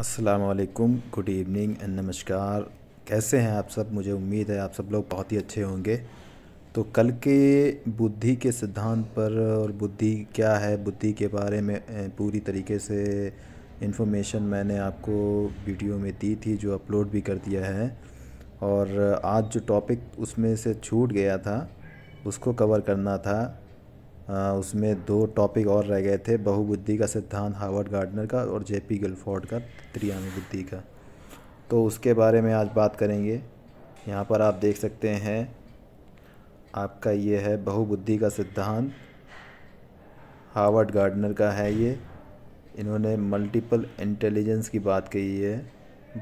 असलकुम good evening and नमस्कार कैसे हैं आप सब मुझे उम्मीद है आप सब लोग बहुत ही अच्छे होंगे तो कल के बुद्धि के सिद्धांत पर और बुद्धि क्या है बुद्धि के बारे में पूरी तरीके से इन्फॉर्मेशन मैंने आपको वीडियो में दी थी जो अपलोड भी कर दिया है और आज जो टॉपिक उसमें से छूट गया था उसको कवर करना था उसमें दो टॉपिक और रह गए थे बहुबुद्धि का सिद्धांत हार्वर्ड गार्डनर का और जे पी गिलफोर्ड का त्रियानुबुद्धि बुद्धि का तो उसके बारे में आज बात करेंगे यहाँ पर आप देख सकते हैं आपका ये है बहुबुद्धि का सिद्धांत हार्वर्ड गार्डनर का है ये इन्होंने मल्टीपल इंटेलिजेंस की बात कही है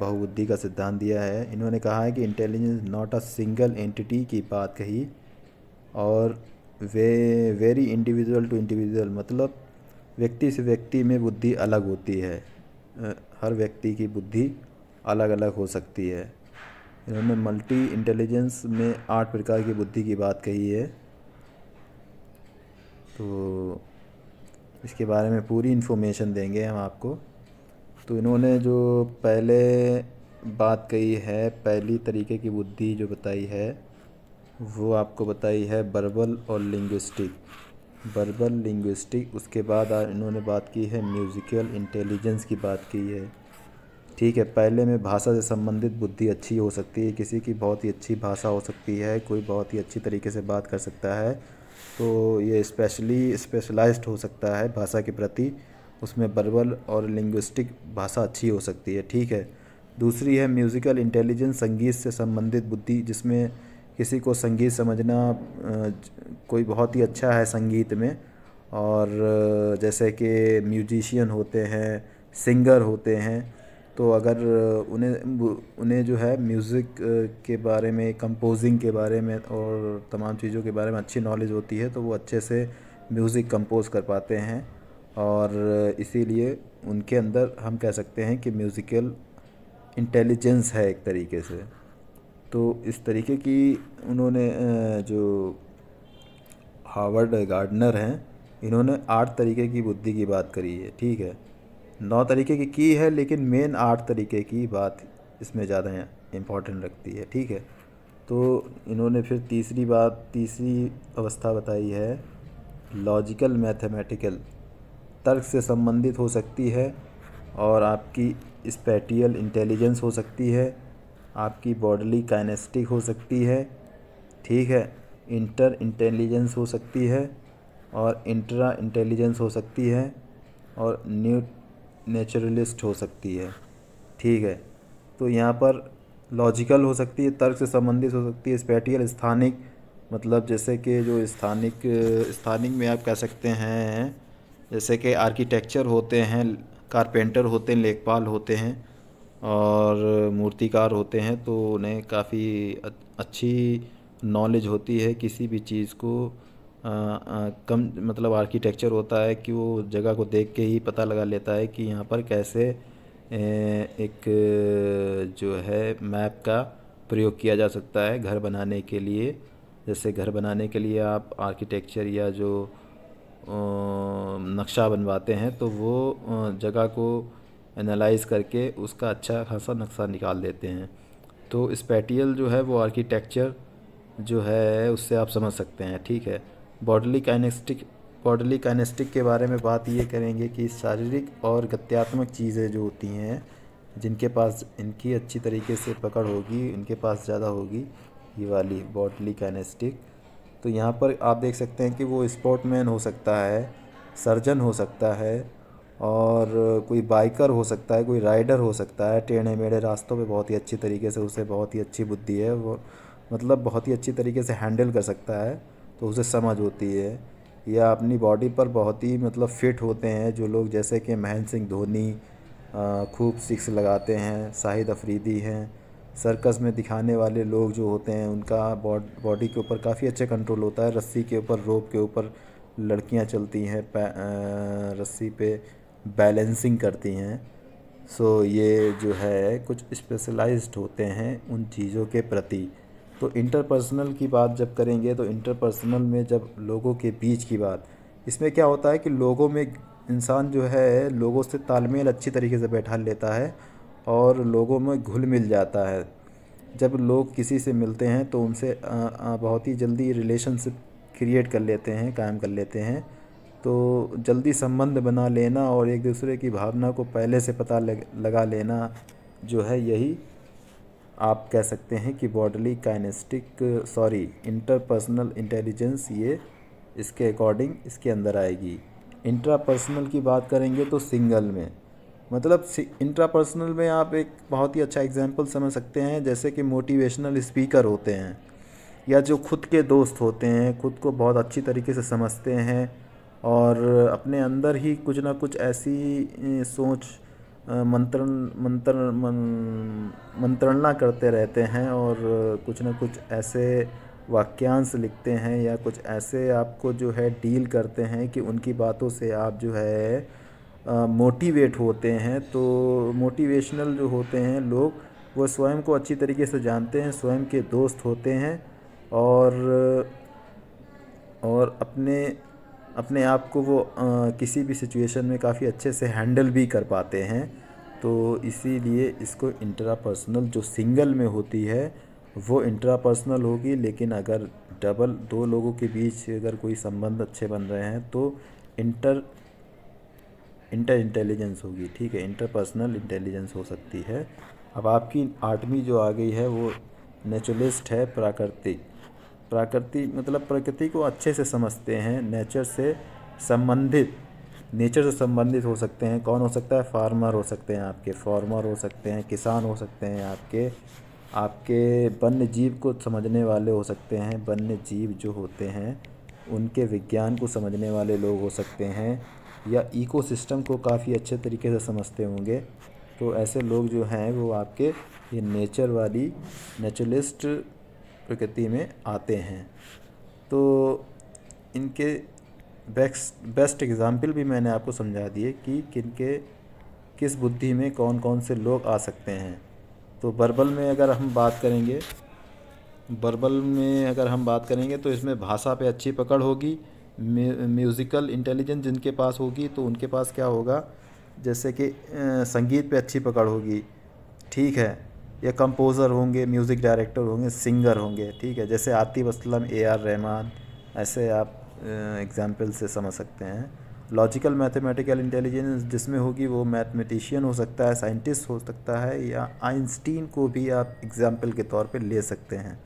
बहुबुद्धि का सिद्धांत दिया है इन्होंने कहा है कि intelligence not a single entity की बात कही और वे वेरी इंडिविजुअल टू इंडिविजुअल मतलब व्यक्ति से व्यक्ति में बुद्धि अलग होती है हर व्यक्ति की बुद्धि अलग अलग हो सकती है इन्होंने मल्टी इंटेलिजेंस में आठ प्रकार की बुद्धि की बात कही है तो इसके बारे में पूरी इन्फॉर्मेशन देंगे हम आपको तो इन्होंने जो पहले बात कही है पहली तरीके की बुद्धि जो बताई है वो आपको बताई है बर्बल और लिंग्विस्टिक बर्बल लिंग्विस्टिक उसके बाद इन्होंने बात की है म्यूज़िकल इंटेलिजेंस की बात की है ठीक है पहले में भाषा से संबंधित बुद्धि अच्छी हो सकती है किसी की बहुत ही अच्छी भाषा हो सकती है कोई बहुत ही अच्छी तरीके से बात कर सकता है तो ये स्पेशली स्पेशलाइज्ड हो सकता है भाषा के प्रति उसमें बर्बल और लिंग्विस्टिक भाषा अच्छी हो सकती है ठीक है दूसरी है म्यूज़िकल इंटेलिजेंस संगीत से संबंधित बुद्धि जिसमें किसी को संगीत समझना कोई बहुत ही अच्छा है संगीत में और जैसे कि म्यूजिशियन होते हैं सिंगर होते हैं तो अगर उन्हें उन्हें जो है म्यूज़िक के बारे में कंपोजिंग के बारे में और तमाम चीज़ों के बारे में अच्छी नॉलेज होती है तो वो अच्छे से म्यूज़िक कंपोज कर पाते हैं और इसीलिए उनके अंदर हम कह सकते हैं कि म्यूज़िकल इंटेलिजेंस है एक तरीके से तो इस तरीके की उन्होंने जो हार्वर्ड गार्डनर हैं इन्होंने आठ तरीके की बुद्धि की बात करी है ठीक है नौ तरीके की की है लेकिन मेन आठ तरीके की बात इसमें ज़्यादा इम्पॉर्टेंट रखती है ठीक है तो इन्होंने फिर तीसरी बात तीसरी अवस्था बताई है लॉजिकल मैथमेटिकल तर्क से संबंधित हो सकती है और आपकी स्पेटियल इंटेलिजेंस हो सकती है आपकी बॉडली काइनेस्टिक हो सकती है ठीक है इंटर इंटेलिजेंस हो सकती है और इंट्रा इंटेलिजेंस हो सकती है और न्यू नेचुरलिस्ट हो सकती है ठीक है तो यहाँ पर लॉजिकल हो सकती है तर्क से संबंधित हो सकती है स्पेटियल स्थानिक मतलब जैसे कि जो स्थानिक स्थानिक में आप कह सकते हैं जैसे कि आर्किटेक्चर होते हैं कारपेंटर होते हैं लेखपाल होते हैं और मूर्तिकार होते हैं तो उन्हें काफ़ी अच्छी नॉलेज होती है किसी भी चीज़ को आ, आ, कम मतलब आर्किटेक्चर होता है कि वो जगह को देख के ही पता लगा लेता है कि यहाँ पर कैसे ए, एक जो है मैप का प्रयोग किया जा सकता है घर बनाने के लिए जैसे घर बनाने के लिए आप आर्किटेक्चर या जो नक्शा बनवाते हैं तो वो जगह को एनालाइज करके उसका अच्छा खासा नक्शा निकाल देते हैं तो स्पैटियल जो है वो आर्किटेक्चर जो है उससे आप समझ सकते हैं ठीक है बॉडली काइनेस्टिक बॉडली काइनेस्टिक के बारे में बात ये करेंगे कि शारीरिक और गत्यात्मक चीज़ें जो होती हैं जिनके पास इनकी अच्छी तरीके से पकड़ होगी इनके पास ज़्यादा होगी ये वाली बॉडली कैनेस्टिक तो यहाँ पर आप देख सकते हैं कि वो स्पोर्टमैन हो सकता है सर्जन हो सकता है और कोई बाइकर हो सकता है कोई राइडर हो सकता है टेढ़े मेढ़े रास्तों पे बहुत ही अच्छी तरीके से उसे बहुत ही अच्छी बुद्धि है वो मतलब बहुत ही अच्छी तरीके से हैंडल कर सकता है तो उसे समझ होती है या अपनी बॉडी पर बहुत ही मतलब फिट होते हैं जो लोग जैसे कि महेंद्र सिंह धोनी खूब सिक्स लगाते हैं शाहिद अफरीदी हैं सर्कस में दिखाने वाले लोग जो होते हैं उनका बॉडी के ऊपर काफ़ी अच्छा कंट्रोल होता है रस्सी के ऊपर रोप के ऊपर लड़कियां चलती हैं रस्सी पे बैलेंसिंग करती हैं सो ये जो है कुछ स्पेशलाइज्ड होते हैं उन चीज़ों के प्रति तो इंटरपर्सनल की बात जब करेंगे तो इंटरपर्सनल में जब लोगों के बीच की बात इसमें क्या होता है कि लोगों में इंसान जो है लोगों से तालमेल अच्छी तरीके से बैठा लेता है और लोगों में घुल मिल जाता है जब लोग किसी से मिलते हैं तो उनसे बहुत ही जल्दी रिलेशनशिप क्रिएट कर लेते हैं कायम कर लेते हैं तो जल्दी संबंध बना लेना और एक दूसरे की भावना को पहले से पता लगा लेना जो है यही आप कह सकते हैं कि bodily kinesthetic sorry interpersonal intelligence ये इसके अकॉर्डिंग इसके अंदर आएगी इंट्रापर्सनल की बात करेंगे तो सिंगल में मतलब इंट्रापर्सनल में आप एक बहुत ही अच्छा एग्जाम्पल समझ सकते हैं जैसे कि मोटिवेशनल स्पीकर होते हैं या जो खुद के दोस्त होते हैं खुद को बहुत अच्छी तरीके से समझते हैं और अपने अंदर ही कुछ ना कुछ ऐसी सोच मंत्रण मंत्र मंत्रणा करते रहते हैं और कुछ ना कुछ ऐसे वाक्यांश लिखते हैं या कुछ ऐसे आपको जो है डील करते हैं कि उनकी बातों से आप जो है मोटिवेट होते हैं तो मोटिवेशनल जो होते हैं लोग वो स्वयं को अच्छी तरीके से जानते हैं स्वयं के दोस्त होते हैं और और अपने अपने आप को वो आ, किसी भी सिचुएशन में काफ़ी अच्छे से हैंडल भी कर पाते हैं तो इसीलिए इसको इंट्रापर्सनल जो सिंगल में होती है वो इंट्रापर्सनल होगी लेकिन अगर डबल दो लोगों के बीच अगर कोई संबंध अच्छे बन रहे हैं तो इंटर इंटर इंटेलिजेंस होगी ठीक है इंटरपर्सनल इंटेलिजेंस हो सकती है अब आपकी आठवीं जो आ गई है वो नेचुरलिस्ट है प्राकृतिक प्रकृति मतलब प्रकृति को अच्छे से समझते हैं नेचर से संबंधित नेचर से संबंधित हो सकते हैं कौन हो सकता है फार्मर हो सकते हैं आपके फार्मर हो सकते हैं किसान हो सकते हैं आपके आपके वन्य जीव को समझने वाले हो सकते हैं वन्य जीव जो होते हैं उनके विज्ञान को समझने वाले लोग हो सकते हैं या इकोसिस्टम को काफ़ी अच्छे तरीके से समझते होंगे तो ऐसे लोग जो हैं वो आपके ये नेचर वाली नेचुरलिस्ट प्रकृति में आते हैं तो इनके बेस्ट बेस्ट एग्ज़ाम्पल भी मैंने आपको समझा दिए कि किन के किस बुद्धि में कौन कौन से लोग आ सकते हैं तो बर्बल में अगर हम बात करेंगे बर्बल में अगर हम बात करेंगे तो इसमें भाषा पे अच्छी पकड़ होगी म्यूज़िकल इंटेलिजेंस जिनके पास होगी तो उनके पास क्या होगा जैसे कि संगीत पे अच्छी पकड़ होगी ठीक है या कंपोज़र होंगे म्यूज़िक डायरेक्टर होंगे सिंगर होंगे ठीक है जैसे आतिफ असलम ए आर रहमान ऐसे आप एग्ज़ाम्पल से समझ सकते हैं लॉजिकल मैथमेटिकल इंटेलिजेंस जिसमें होगी वो मैथमेटिशियन हो सकता है साइंटिस्ट हो सकता है या आइंस्टीन को भी आप एग्ज़ाम्पल के तौर पे ले सकते हैं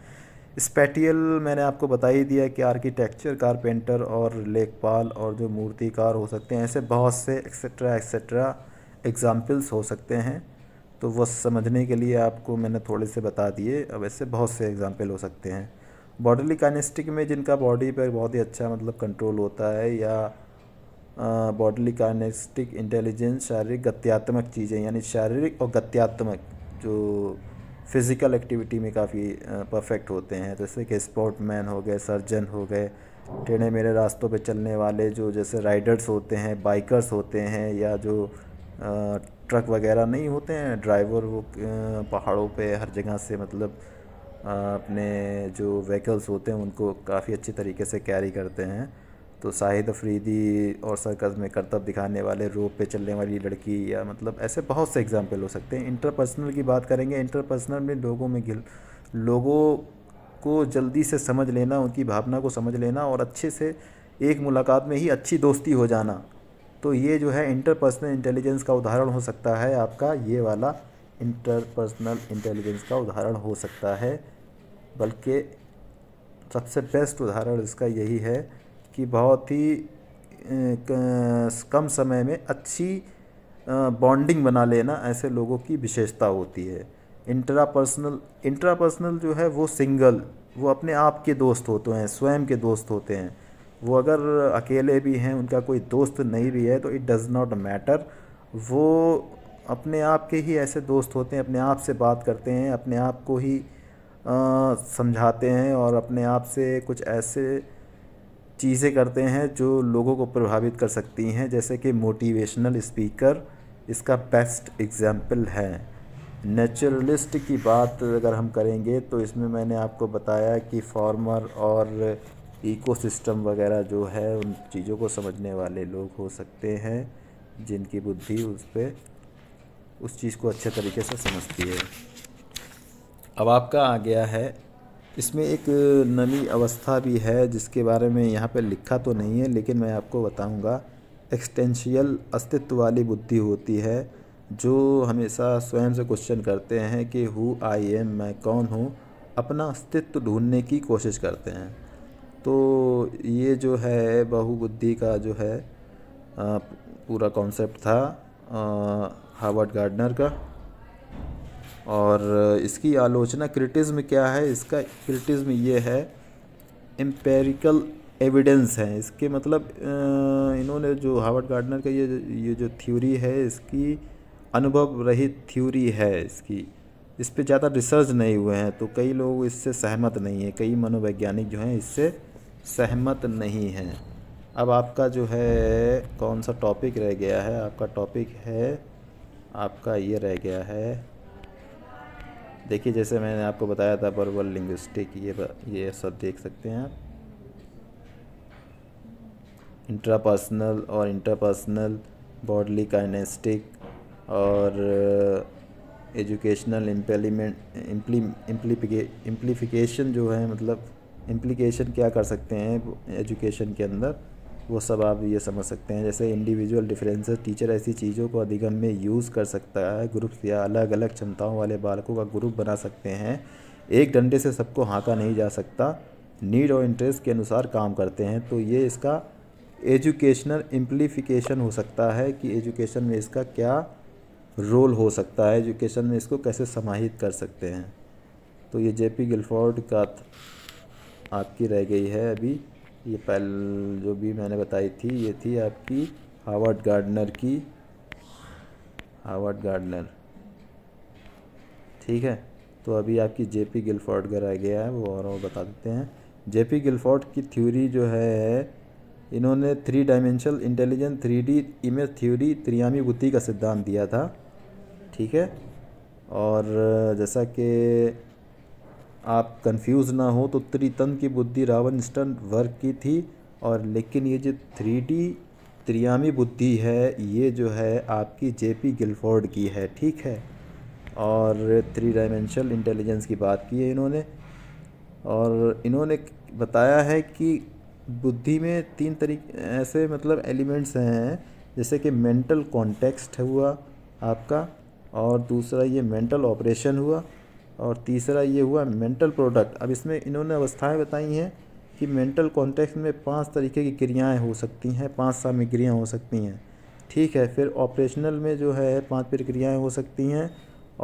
स्पेटियल मैंने आपको बता ही दिया कि आर्किटेक्चर कारपेंटर और लेखपाल और जो मूर्तिकार हो सकते हैं ऐसे बहुत से एक्सेट्रा एक्सेट्रा एग्ज़ाम्पल्स हो सकते हैं तो वो समझने के लिए आपको मैंने थोड़े से बता दिए अब ऐसे बहुत से एग्ज़ाम्पल हो सकते हैं बॉडीली काइनेस्टिक में जिनका बॉडी पर बहुत ही अच्छा मतलब कंट्रोल होता है या बॉडली काइनेस्टिक इंटेलिजेंस शारीरिक गत्यात्मक चीज़ें यानी शारीरिक और गत्यात्मक जो फिज़िकल एक्टिविटी में काफ़ी परफेक्ट होते हैं तो जैसे कि स्पोर्टमैन हो गए सर्जन हो गए टेढ़े मेरे रास्तों पे चलने वाले जो जैसे राइडर्स होते हैं बाइकर्स होते हैं या जो ट्रक वगैरह नहीं होते हैं ड्राइवर वो पहाड़ों पे हर जगह से मतलब अपने जो व्हीकल्स होते हैं उनको काफ़ी अच्छे तरीके से कैरी करते हैं तो साहिद अफरीदी और सर्कस में करतब दिखाने वाले रोप पे चलने वाली लड़की या मतलब ऐसे बहुत से एग्ज़ाम्पल हो सकते हैं इंटरपर्सनल की बात करेंगे इंटरपर्सनल में लोगों में गिल लोगों को जल्दी से समझ लेना उनकी भावना को समझ लेना और अच्छे से एक मुलाकात में ही अच्छी दोस्ती हो जाना तो ये जो है इंटरपर्सनल इंटेलिजेंस का उदाहरण हो सकता है आपका ये वाला इंटरपर्सनल इंटेलिजेंस का उदाहरण हो सकता है बल्कि सबसे बेस्ट उदाहरण इसका यही है कि बहुत ही कम समय में अच्छी बॉन्डिंग बना लेना ऐसे लोगों की विशेषता होती है इंट्रापर्सनल इंट्रापर्सनल जो है वो सिंगल वो अपने आप के दोस्त होते हैं स्वयं के दोस्त होते हैं वो अगर अकेले भी हैं उनका कोई दोस्त नहीं भी है तो इट डज़ नॉट मैटर वो अपने आप के ही ऐसे दोस्त होते हैं अपने आप से बात करते हैं अपने आप को ही समझाते हैं और अपने आप से कुछ ऐसे चीज़ें करते हैं जो लोगों को प्रभावित कर सकती हैं जैसे कि मोटिवेशनल स्पीकर इसका बेस्ट एग्ज़ाम्पल है नेचुरलिस्ट की बात अगर हम करेंगे तो इसमें मैंने आपको बताया कि फॉर्मर और इकोसिस्टम वगैरह जो है उन चीज़ों को समझने वाले लोग हो सकते हैं जिनकी बुद्धि उस पर उस चीज़ को अच्छे तरीके से समझती है अब आपका आ गया है इसमें एक नवी अवस्था भी है जिसके बारे में यहाँ पे लिखा तो नहीं है लेकिन मैं आपको बताऊँगा एक्सटेंशियल अस्तित्व वाली बुद्धि होती है जो हमेशा स्वयं से क्वेश्चन करते हैं कि हु आई एम मैं कौन हूँ अपना अस्तित्व ढूंढने की कोशिश करते हैं तो ये जो है बहुबुद्धि का जो है पूरा कॉन्सेप्ट था हार्वर्ड गार्डनर का और इसकी आलोचना क्रिटिज्म क्या है इसका क्रिटिज्म ये है एम्पेरिकल एविडेंस है इसके मतलब इन्होंने जो हार्वर्ड गार्डनर का ये ये जो थ्योरी है इसकी अनुभव रहित थ्योरी है इसकी इस पर ज़्यादा रिसर्च नहीं हुए हैं तो कई लोग इससे सहमत नहीं है कई मनोवैज्ञानिक जो हैं इससे सहमत नहीं है अब आपका जो है कौन सा टॉपिक रह गया है आपका टॉपिक है आपका ये रह गया है देखिए जैसे मैंने आपको बताया था बर्बल लिंग्विस्टिक ये ये सब देख सकते हैं आप इंट्रापर्सनल और इंटरपर्सनल बॉडली काइनेस्टिक और एजुकेशनल इम्पलीमेंट इम्प्लीफिकेशन जो है मतलब इम्प्लीकेशन क्या कर सकते हैं एजुकेशन के अंदर वो सब आप ये समझ सकते हैं जैसे इंडिविजुअल डिफरेंसेस टीचर ऐसी चीज़ों को अधिगम में यूज़ कर सकता है ग्रुप्स या अलग अलग क्षमताओं वाले बालकों का ग्रुप बना सकते हैं एक डंडे से सबको हाँका नहीं जा सकता नीड और इंटरेस्ट के अनुसार काम करते हैं तो ये इसका एजुकेशनल इम्प्लीफिकेशन हो सकता है कि एजुकेशन में इसका क्या रोल हो सकता है एजुकेशन में इसको कैसे समाहित कर सकते हैं तो ये जेपी गिलफोर्ड का आपकी रह गई है अभी ये पहल जो भी मैंने बताई थी ये थी आपकी हावर्ड गार्डनर की हावर्ड गार्डनर ठीक है तो अभी आपकी जे पी गिलफोर्ड का रह गया है वो और वो बता देते हैं जे पी गिलफोर्ड की थ्योरी जो है इन्होंने three dimensional intelligent three D image theory त्रियामी बुद्धि का सिद्धांत दिया था ठीक है और जैसा कि आप कंफ्यूज ना हो तो त्रितन की बुद्धि रावण स्टन वर्क की थी और लेकिन ये जो थ्री डी त्रियामी बुद्धि है ये जो है आपकी जे पी गिलफोर्ड की है ठीक है और थ्री डायमेंशनल इंटेलिजेंस की बात की है इन्होंने और इन्होंने बताया है कि बुद्धि में तीन तरीके ऐसे मतलब एलिमेंट्स हैं जैसे कि मेंटल कॉन्टेक्स्ट हुआ आपका और दूसरा ये मेंटल ऑपरेशन हुआ और तीसरा ये हुआ मेंटल प्रोडक्ट अब इसमें इन्होंने अवस्थाएं बताई हैं कि मेंटल कॉन्टेक्स्ट में पांच तरीके की क्रियाएं हो सकती हैं पांच सामग्रियां हो सकती हैं ठीक है फिर ऑपरेशनल में जो है पांच प्रक्रियाएं हो सकती हैं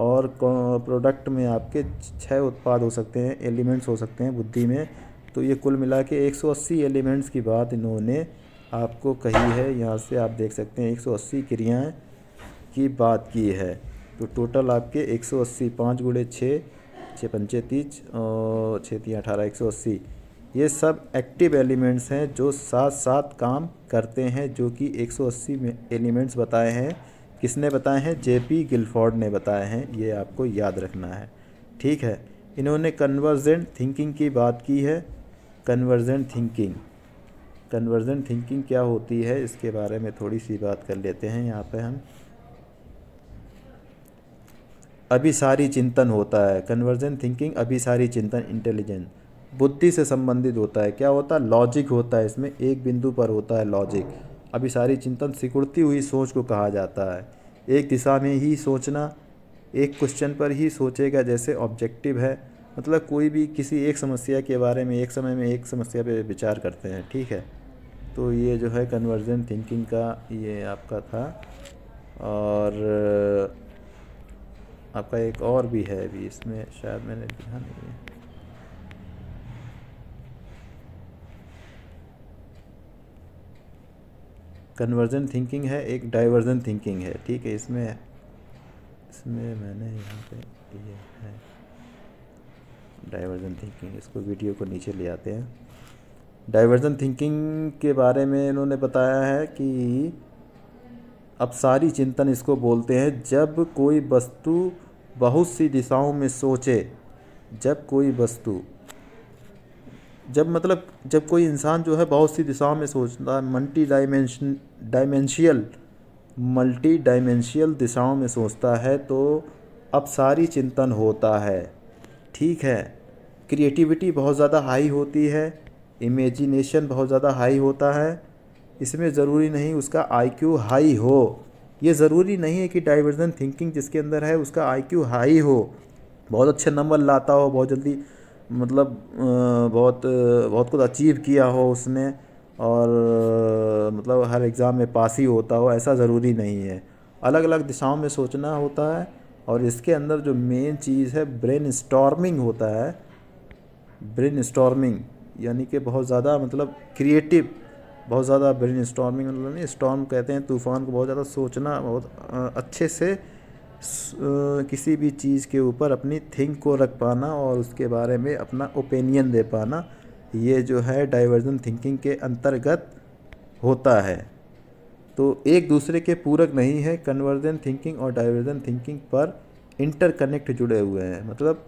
और प्रोडक्ट में आपके छः उत्पाद हो सकते हैं एलिमेंट्स हो सकते हैं बुद्धि में तो ये कुल मिला के 180 एलिमेंट्स की बात इन्होंने आपको कही है यहाँ से आप देख सकते हैं एक क्रियाएं की बात की है तो टोटल आपके एक सौ अस्सी पाँच गुड़े छः छः पंचे तीस छः तीन अठारह एक सौ अस्सी ये सब एक्टिव एलिमेंट्स हैं जो साथ साथ काम करते हैं जो कि 180 में एलिमेंट्स बताए हैं किसने बताए हैं जेपी गिलफोर्ड ने बताए हैं ये आपको याद रखना है ठीक है इन्होंने कन्वर्जेंट थिंकिंग की बात की है कन्वर्जेंट थिंकिंग कन्वर्जेंट थिंकिंग क्या होती है इसके बारे में थोड़ी सी बात कर लेते हैं यहाँ पे हम अभिसारी चिंतन होता है कन्वर्जन थिंकिंग अभिसारी चिंतन इंटेलिजेंस बुद्धि से संबंधित होता है क्या होता है लॉजिक होता है इसमें एक बिंदु पर होता है लॉजिक अभिसारी चिंतन सिकुड़ती हुई सोच को कहा जाता है एक दिशा में ही सोचना एक क्वेश्चन पर ही सोचेगा जैसे ऑब्जेक्टिव है मतलब कोई भी किसी एक समस्या के बारे में एक समय में एक समस्या पर विचार करते हैं ठीक है तो ये जो है कन्वर्जन थिंकिंग का ये आपका था और आपका एक और भी है अभी इसमें शायद मैंने ध्यान नहीं है कन्वर्जन थिंकिंग है एक डाइवर्जन थिंकिंग है ठीक है इसमें इसमें मैंने यहाँ पे ये है डाइवर्जन थिंकिंग इसको वीडियो को नीचे ले आते हैं डाइवर्जन थिंकिंग के बारे में इन्होंने बताया है कि अब सारी चिंतन इसको बोलते हैं जब कोई वस्तु बहुत सी दिशाओं में सोचे जब कोई वस्तु जब मतलब जब कोई इंसान जो है बहुत सी दिशाओं में सोचता है multi dimension dimensional multi dimensional दिशाओं में सोचता है तो अब सारी चिंतन होता है ठीक है क्रिएटिविटी बहुत ज़्यादा हाई होती है इमेजिनेशन बहुत ज़्यादा हाई होता है इसमें ज़रूरी नहीं उसका आईक्यू हाई हो ये ज़रूरी नहीं है कि डाइवर्जन थिंकिंग जिसके अंदर है उसका आईक्यू हाई हो बहुत अच्छे नंबर लाता हो बहुत जल्दी मतलब बहुत बहुत कुछ अचीव किया हो उसने और मतलब हर एग्ज़ाम में पास ही होता हो ऐसा ज़रूरी नहीं है अलग अलग दिशाओं में सोचना होता है और इसके अंदर जो मेन चीज़ है ब्रेन स्टॉर्मिंग होता है ब्रेन स्टॉर्मिंग यानी कि बहुत ज़्यादा मतलब क्रिएटिव बहुत ज़्यादा ब्रेन स्टॉर्मिंग उन्होंने स्टॉर्म कहते हैं तूफ़ान को बहुत ज़्यादा सोचना बहुत अच्छे से किसी भी चीज़ के ऊपर अपनी थिंक को रख पाना और उसके बारे में अपना ओपिनियन दे पाना ये जो है डाइवर्जन थिंकिंग के अंतर्गत होता है तो एक दूसरे के पूरक नहीं है कन्वर्जन थिंकिंग और डाइवर्जन थिंकिंग पर इंटरकनेक्ट जुड़े हुए हैं मतलब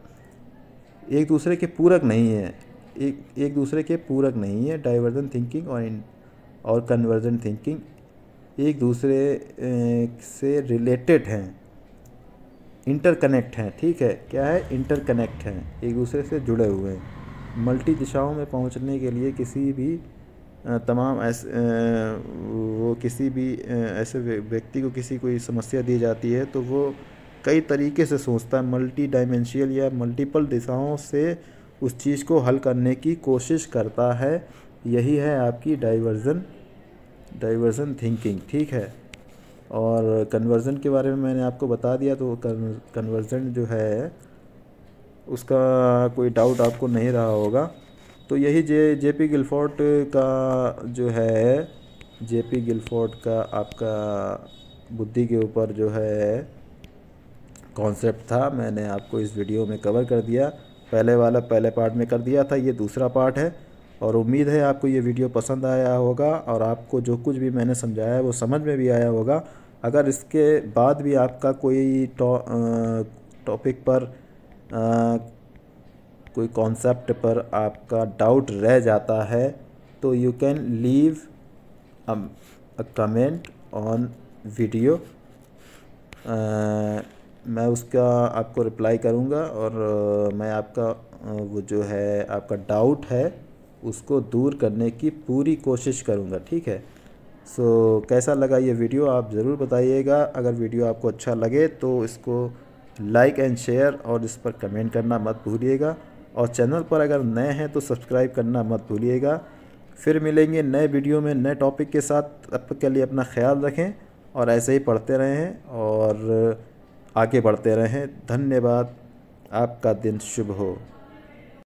एक दूसरे के पूरक नहीं है एक एक दूसरे के पूरक नहीं है डाइवर्जन थिंकिंग और और कन्वर्जन थिंकिंग एक दूसरे से रिलेटेड हैं इंटरकनेक्ट हैं ठीक है क्या है इंटरकनेक्ट हैं एक दूसरे से जुड़े हुए हैं मल्टी दिशाओं में पहुंचने के लिए किसी भी तमाम ऐसे वो किसी भी ऐसे व्यक्ति को किसी कोई समस्या दी जाती है तो वो कई तरीके से सोचता है मल्टी डायमेंशियल या मल्टीपल दिशाओं से उस चीज़ को हल करने की कोशिश करता है यही है आपकी डाइवर्जन डाइवर्जन थिंकिंग ठीक है और कन्वर्जन के बारे में मैंने आपको बता दिया तो कन्वर्जन जो है उसका कोई डाउट आपको नहीं रहा होगा तो यही जे जे पी गिलफोर्ट का जो है जे पी गिलफोर्ट का आपका बुद्धि के ऊपर जो है कॉन्सेप्ट था मैंने आपको इस वीडियो में कवर कर दिया पहले वाला पहले पार्ट में कर दिया था ये दूसरा पार्ट है और उम्मीद है आपको ये वीडियो पसंद आया होगा और आपको जो कुछ भी मैंने समझाया है वो समझ में भी आया होगा अगर इसके बाद भी आपका कोई टॉपिक पर आ, कोई कॉन्सेप्ट पर आपका डाउट रह जाता है तो you can leave a comment on video मैं उसका आपको रिप्लाई करूँगा और मैं आपका वो जो है आपका डाउट है उसको दूर करने की पूरी कोशिश करूँगा ठीक है सो so, कैसा लगा ये वीडियो आप ज़रूर बताइएगा अगर वीडियो आपको अच्छा लगे तो इसको लाइक एंड शेयर और इस पर कमेंट करना मत भूलिएगा और चैनल पर अगर नए हैं तो सब्सक्राइब करना मत भूलिएगा फिर मिलेंगे नए वीडियो में नए टॉपिक के साथ तब के लिए अपना ख्याल रखें और ऐसे ही पढ़ते रहें और आगे बढ़ते रहें धन्यवाद आपका दिन शुभ हो